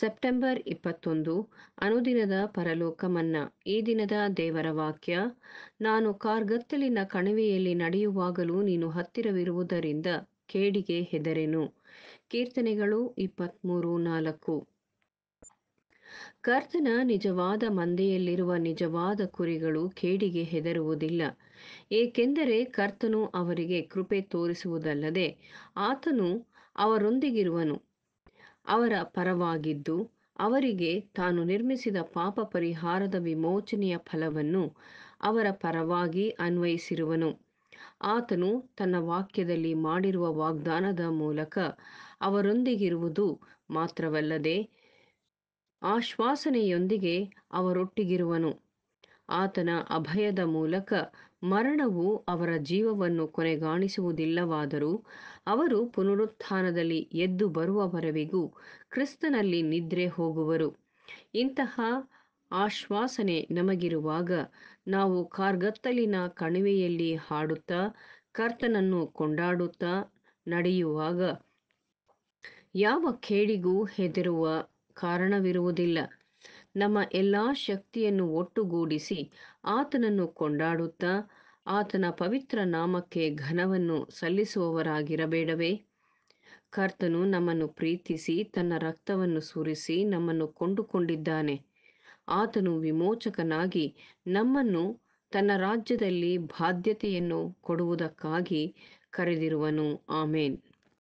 September ಇಪ್ಪತ್ತೊಂದು ಅನುದಿನದ ಪರಲೋಕ ಮನ್ನಾ ಈ ದಿನದ ದೇವರ ವಾಕ್ಯ ನಾನು ಕಾರ್ಗತ್ತಲಿನ ಕಣಿವೆಯಲ್ಲಿ ನಡೆಯುವಾಗಲೂ ನೀನು ಹತ್ತಿರವಿರುವುದರಿಂದ ಕೇಡಿಗೆ ಹೆದರೆನು ಕೀರ್ತನೆಗಳು ಇಪ್ಪತ್ಮೂರು ನಾಲ್ಕು ಕರ್ತನ ನಿಜವಾದ ಮಂದೆಯಲ್ಲಿರುವ ನಿಜವಾದ ಕುರಿಗಳು ಕೇಡಿಗೆ ಹೆದರುವುದಿಲ್ಲ ಏಕೆಂದರೆ ಕರ್ತನು ಅವರಿಗೆ ಕೃಪೆ ತೋರಿಸುವುದಲ್ಲದೆ ಆತನು ಅವರೊಂದಿಗಿರುವನು ಅವರ ಪರವಾಗಿದ್ದು ಅವರಿಗೆ ತಾನು ನಿರ್ಮಿಸಿದ ಪಾಪ ಪರಿಹಾರದ ವಿಮೋಚನೆಯ ಫಲವನ್ನು ಅವರ ಪರವಾಗಿ ಅನ್ವಯಿಸಿರುವನು ಆತನು ತನ್ನ ವಾಕ್ಯದಲ್ಲಿ ಮಾಡಿರುವ ವಾಗ್ದಾನದ ಮೂಲಕ ಅವರೊಂದಿಗಿರುವುದು ಮಾತ್ರವಲ್ಲದೆ ಆಶ್ವಾಸನೆಯೊಂದಿಗೆ ಅವರೊಟ್ಟಿಗಿರುವನು ಆತನ ಅಭಯದ ಮೂಲಕ ಮರಣವು ಅವರ ಜೀವವನ್ನು ಕೊನೆಗಾಣಿಸುವುದಿಲ್ಲವಾದರೂ ಅವರು ಪುನರುತ್ಥಾನದಲ್ಲಿ ಎದ್ದು ಬರುವವರೆಗೂ ಕ್ರಿಸ್ತನಲ್ಲಿ ನಿದ್ರೆ ಹೋಗುವರು ಇಂತಹ ಆಶ್ವಾಸನೆ ನಮಗಿರುವಾಗ ನಾವು ಕಾರ್ಗತ್ತಲಿನ ಕಣಿವೆಯಲ್ಲಿ ಹಾಡುತ್ತಾ ಕರ್ತನನ್ನು ಕೊಂಡಾಡುತ್ತಾ ನಡೆಯುವಾಗ ಯಾವ ಕೇಡಿಗೂ ಹೆದರುವ ಕಾರಣವಿರುವುದಿಲ್ಲ ನಮ್ಮ ಎಲ್ಲ ಶಕ್ತಿಯನ್ನು ಒಟ್ಟುಗೂಡಿಸಿ ಆತನನ್ನು ಕೊಂಡಾಡುತ್ತಾ ಆತನ ಪವಿತ್ರ ನಾಮಕ್ಕೆ ಘನವನ್ನು ಸಲ್ಲಿಸುವವರಾಗಿರಬೇಡವೇ ಕರ್ತನು ನಮ್ಮನ್ನು ಪ್ರೀತಿಸಿ ತನ್ನ ರಕ್ತವನ್ನು ಸುರಿಸಿ ನಮ್ಮನ್ನು ಕೊಂಡುಕೊಂಡಿದ್ದಾನೆ ಆತನು ವಿಮೋಚಕನಾಗಿ ನಮ್ಮನ್ನು ತನ್ನ ರಾಜ್ಯದಲ್ಲಿ ಬಾಧ್ಯತೆಯನ್ನು ಕೊಡುವುದಕ್ಕಾಗಿ ಕರೆದಿರುವನು ಆಮೇನ್